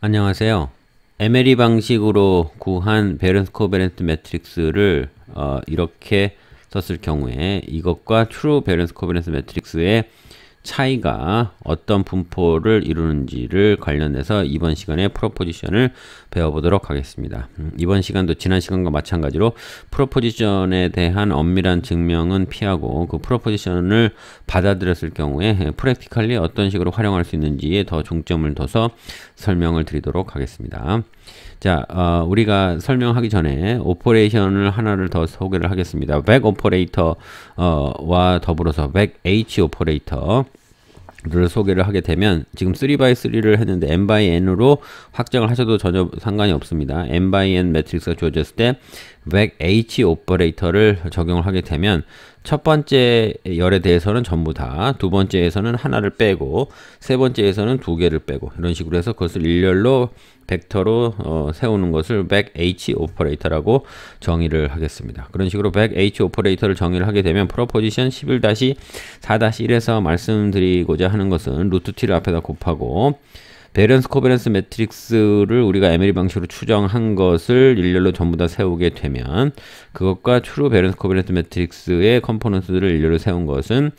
안녕하세요. 에메리 방식으로 구한 베른스 코베렌트 매트릭스를 어, 이렇게 썼을 경우에 이것과 트루 베른스 코베렌스 매트릭스의 차이가 어떤 분포를 이루는지를 관련해서 이번 시간에 프로포지션을 배워보도록 하겠습니다. 음, 이번 시간도 지난 시간과 마찬가지로 프로포지션에 대한 엄밀한 증명은 피하고 그 프로포지션을 받아들였을 경우에 프랙티컬리 어떤 식으로 활용할 수 있는지에 더 중점을 둬서 설명을 드리도록 하겠습니다. 자, 어, 우리가 설명하기 전에 오퍼레이션을 하나를 더 소개를 하겠습니다. b 오퍼레이터와 더불어서 b h 오퍼레이터 를 소개를 하게 되면 지금 3x3를 했는데 n by n으로 확정을 하셔도 전혀 상관이 없습니다. n by n 매트릭스가 주어졌을 때 WAC H 오퍼레이터를 적용을 하게 되면 첫 번째 열에 대해서는 전부 다, 두 번째에서는 하나를 빼고, 세 번째에서는 두 개를 빼고 이런 식으로 해서 그것을 일렬로 벡터로 어, 세우는 것을 back H 오퍼레이터라고 정의를 하겠습니다. 그런 식으로 back H 오퍼레이터를 정의를 하게 되면 프로포지션 11-4-1에서 말씀드리고자 하는 것은 루트 t를 앞에다 곱하고 베런스 코베런스 매트릭스를 우리가 에메리 방식으로 추정한 것을 일렬로 전부 다 세우게 되면 그것과 추루 베런스 코베런스 매트릭스의 컴포넌트들을 일렬로 세운 것은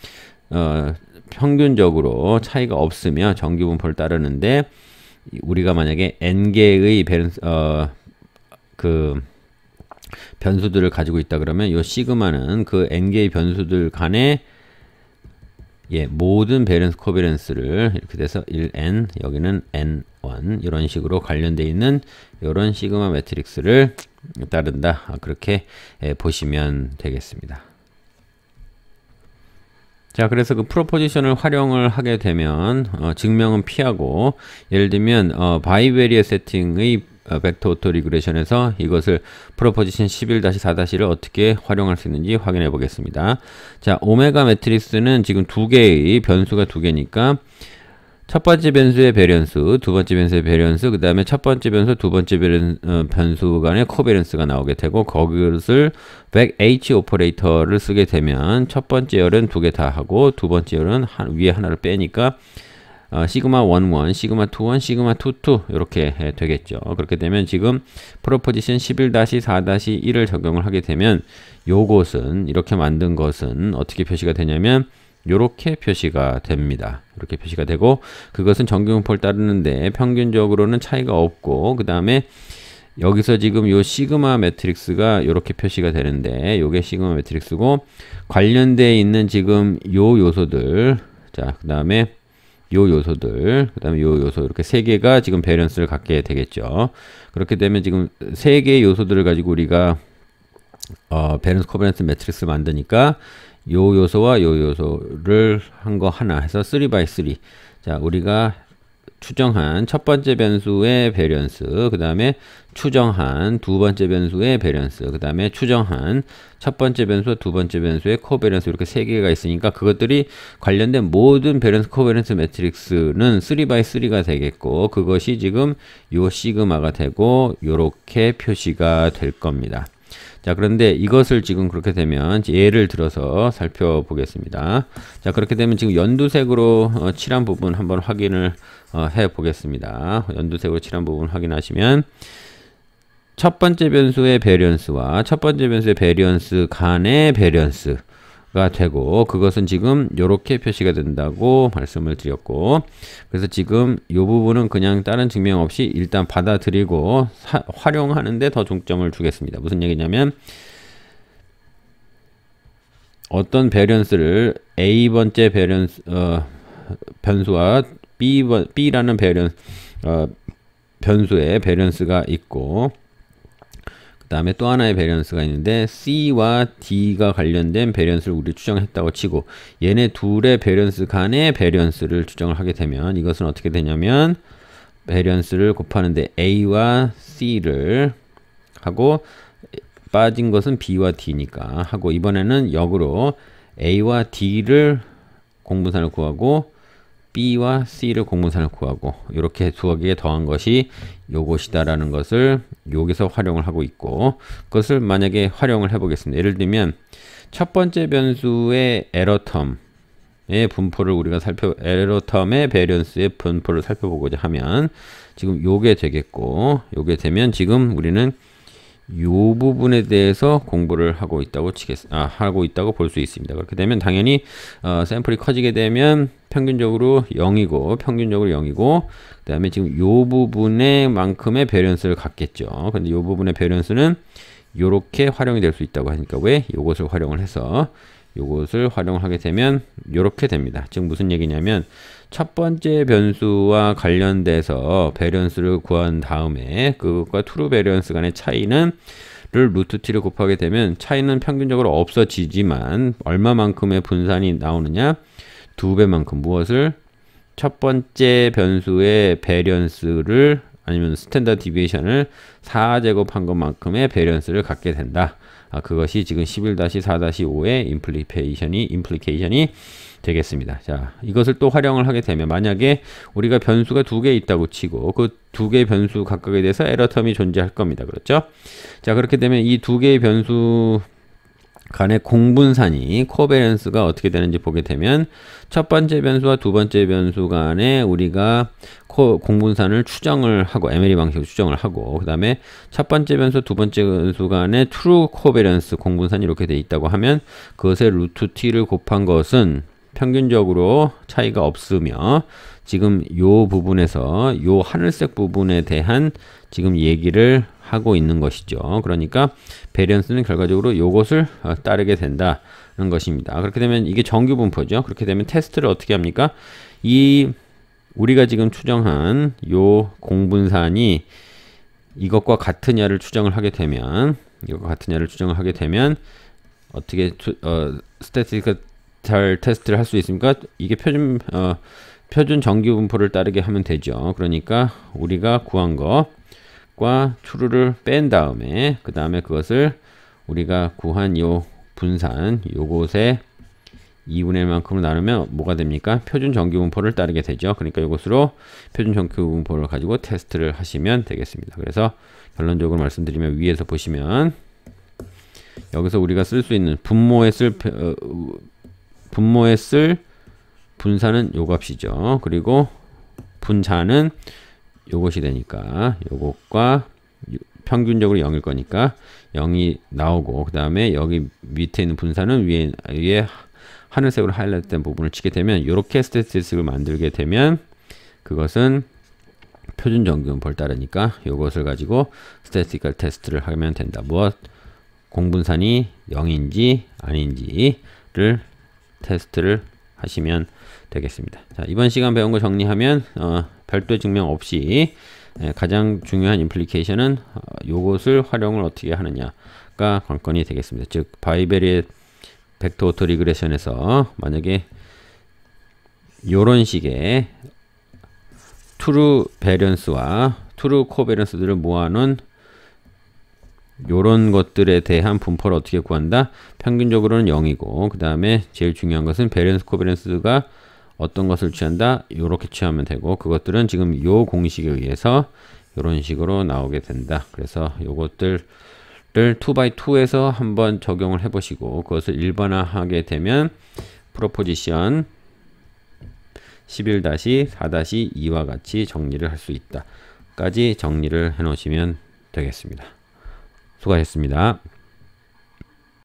어, 평균적으로 차이가 없으며 정규 분포를 따르는데 우리가 만약에 n개의 베런스 어, 그 변수들을 가지고 있다 그러면 요 시그마는 그 n개의 변수들 간의 예, 모든 밸런스 코비런스를 이렇게 돼서 1n 여기는 n1 이런 식으로 관련되어 있는 이런 시그마 매트릭스를 따른다 아, 그렇게 예, 보시면 되겠습니다. 자 그래서 그 프로포지션을 활용을 하게 되면 어, 증명은 피하고 예를 들면 어, 바이베리어 세팅의 벡터 오토 리그레션에서 이것을 프로포지션 11-4-1을 어떻게 활용할 수 있는지 확인해 보겠습니다. 자, 오메가 매트릭스는 지금 두 개의 변수가 두 개니까 첫 번째 변수의 배련수, 두 번째 변수의 배련수, 그 다음에 첫 번째 변수, 두 번째 배련, 어, 변수 간의 코베런스가 나오게 되고 거기를 b h 오퍼레이터를 쓰게 되면 첫 번째 열은 두 개 다 하고 두 번째 열은 한, 위에 하나를 빼니까 어, 시그마 11, 시그마 21, 시그마 22 이렇게 되겠죠. 그렇게 되면 지금 프로포지션 11-4-1을 적용을 하게 되면 요것은 이렇게 만든 것은 어떻게 표시가 되냐면 이렇게 표시가 됩니다. 이렇게 표시가 되고 그것은 정규분포를 따르는데 평균적으로는 차이가 없고 그 다음에 여기서 지금 요 시그마 매트릭스가 이렇게 표시가 되는데 요게 시그마 매트릭스고 관련되어 있는 지금 요 요소들 자그 다음에 요 요소들 그 다음에 요 요소 이렇게 세 개가 지금 밸런스를 갖게 되겠죠 그렇게 되면 지금 세 개의 요소들을 가지고 우리가 어, 밸런스커버넌트 매트릭스 만드니까 요 요소와 요 요소를 한 거 하나 해서 3 by 3자 우리가 추정한 첫 번째 변수의 배련스그 다음에 추정한 두 번째 변수의 배련스그 다음에 추정한 첫 번째 변수와 두 번째 변수의 코베런스 이렇게 세 개가 있으니까 그것들이 관련된 모든 배런스 코베런스 매트릭스는 3x3가 되겠고 그것이 지금 요 시그마가 되고 요렇게 표시가 될 겁니다. 자 그런데 이것을 지금 그렇게 되면 예를 들어서 살펴보겠습니다 자 그렇게 되면 지금 연두색으로 어, 칠한 부분 한번 확인을 어, 해 보겠습니다 연두색으로 칠한 부분 확인하시면 첫 번째 변수의 배리언스와 첫 번째 변수의 배리언스 간의 배리언스 가 되고 그것은 지금 이렇게 표시가 된다고 말씀을 드렸고 그래서 지금 이 부분은 그냥 다른 증명 없이 일단 받아들이고 사, 활용하는데 더 중점을 주겠습니다. 무슨 얘기냐면 어떤 배런스를 A번째 배런스 어, 변수와 B번, B라는 배런, 어, 변수의 배런스가 있고 다음에 또 하나의 배리언스가 있는데 C와 D가 관련된 배리언스를 우리 추정했다고 치고 얘네 둘의 배리언스 간의 배리언스를 추정을 하게 되면 이것은 어떻게 되냐면 배리언스를 곱하는데 A와 C를 하고 빠진 것은 B와 D니까 하고 이번에는 역으로 A와 D를 공분산을 구하고 B와 C를 공문사를 구하고 이렇게 두 개에 더한 것이 이것이다라는 것을 여기서 활용을 하고 있고 그것을 만약에 활용을 해 보겠습니다. 예를 들면 첫 번째 변수의 에러 텀의 분포를 우리가 살펴 에러 텀의 배리언스의 분포를 살펴보고자 하면 지금 요게 되겠고 요게 되면 지금 우리는 요 부분에 대해서 공부를 하고 있다고 치겠, 아, 하고 있다고 볼 수 있습니다. 그렇게 되면 당연히 어, 샘플이 커지게 되면 평균적으로 0이고 평균적으로 0이고 그 다음에 지금 요 부분에 만큼의 배런스를 갖겠죠. 근데 요 부분의 배런스는 요렇게 활용이 될 수 있다고 하니까 왜 요것을 활용을 해서 이것을 활용하게 되면 이렇게 됩니다. 지금 무슨 얘기냐면 첫 번째 변수와 관련돼서 배련수를 구한 다음에 그것과 트루 배련수 간의 차이는 를 루트 t를 곱하게 되면 차이는 평균적으로 없어지지만 얼마만큼의 분산이 나오느냐 두 배만큼 무엇을 첫 번째 변수의 배련스를 아니면 스탠다드 디비에이션을 4제곱한 것만큼의 배리언스를 갖게 된다. 아, 그것이 지금 11-4-5의 임플리케이션이 임플리케이션이 되겠습니다. 자, 이것을 또 활용을 하게 되면 만약에 우리가 변수가 두 개 있다고 치고 그 두 개의 변수 각각에 대해서 에러 텀이 존재할 겁니다. 그렇죠? 자, 그렇게 되면 이 두 개의 변수 간의 공분산이 코베런스가 어떻게 되는지 보게 되면 첫 번째 변수와 두 번째 변수 간에 우리가 코, 공분산을 추정을 하고 에메리 방식으로 추정을 하고 그 다음에 첫 번째 변수 두 번째 변수 간에 트루 코베런스 공분산이 이렇게 돼 있다고 하면 그것의 루트 t를 곱한 것은 평균적으로 차이가 없으며 지금 요 부분에서 요 하늘색 부분에 대한 지금 얘기를 하고 있는 것이죠. 그러니까 배리언스는 결과적으로 요것을 어, 따르게 된다는 것입니다. 그렇게 되면 이게 정규 분포죠. 그렇게 되면 테스트를 어떻게 합니까? 이 우리가 지금 추정한 요 공분산이 이것과 같으냐를 추정을 하게 되면 이것과 같으냐를 추정을 하게 되면 어떻게 어, 스태티컬 테스트를 할 수 있습니까? 이게 표준 어, 표준 정규 분포를 따르게 하면 되죠. 그러니까 우리가 구한 거과 true를 뺀 다음에 그 다음에 그것을 우리가 구한 요 분산 요것에 2분의 1만큼을 나누면 뭐가 됩니까? 표준 정규분포를 따르게 되죠. 그러니까 이것으로 표준 정규분포를 가지고 테스트를 하시면 되겠습니다. 그래서 결론적으로 말씀드리면 위에서 보시면 여기서 우리가 쓸 수 있는 분모에 쓸 어, 분모에 쓸 분산은 요 값이죠. 그리고 분자는 요것이 되니까 요것과 평균적으로 0일 거니까 0이 나오고 그 다음에 여기 밑에 있는 분산은 위에, 위에 하늘색으로 하이라이트된 부분을 치게 되면 이렇게 스태티스틱을 만들게 되면 그것은 표준정금 볼따르니까요것을 가지고 스태티컬 테스트를 하면 된다. 무엇? 공분산이 0인지 아닌지를 테스트를 하시면 되겠습니다. 자, 이번 시간 배운 거 정리하면 어, 별도 증명 없이 예, 가장 중요한 임플리케이션은 어, 요것을 활용을 어떻게 하느냐가 관건이 되겠습니다. 즉 바이베리의 벡터 오토 리그레션에서 만약에 이런 식의 트루 베리언스와 트루 코베리언스들을 모아놓은 요런 것들에 대한 분포를 어떻게 구한다? 평균적으로는 0이고 그 다음에 제일 중요한 것은 베리언스 코베리언스가 어떤 것을 취한다 이렇게 취하면 되고 그것들은 지금 요 공식에 의해서 이런 식으로 나오게 된다 그래서 요것들을 2x2에서 한번 적용을 해 보시고 그것을 일반화하게 되면 프로포지션 11-4-2와 같이 정리를 할 수 있다 까지 정리를 해 놓으시면 되겠습니다 수고하셨습니다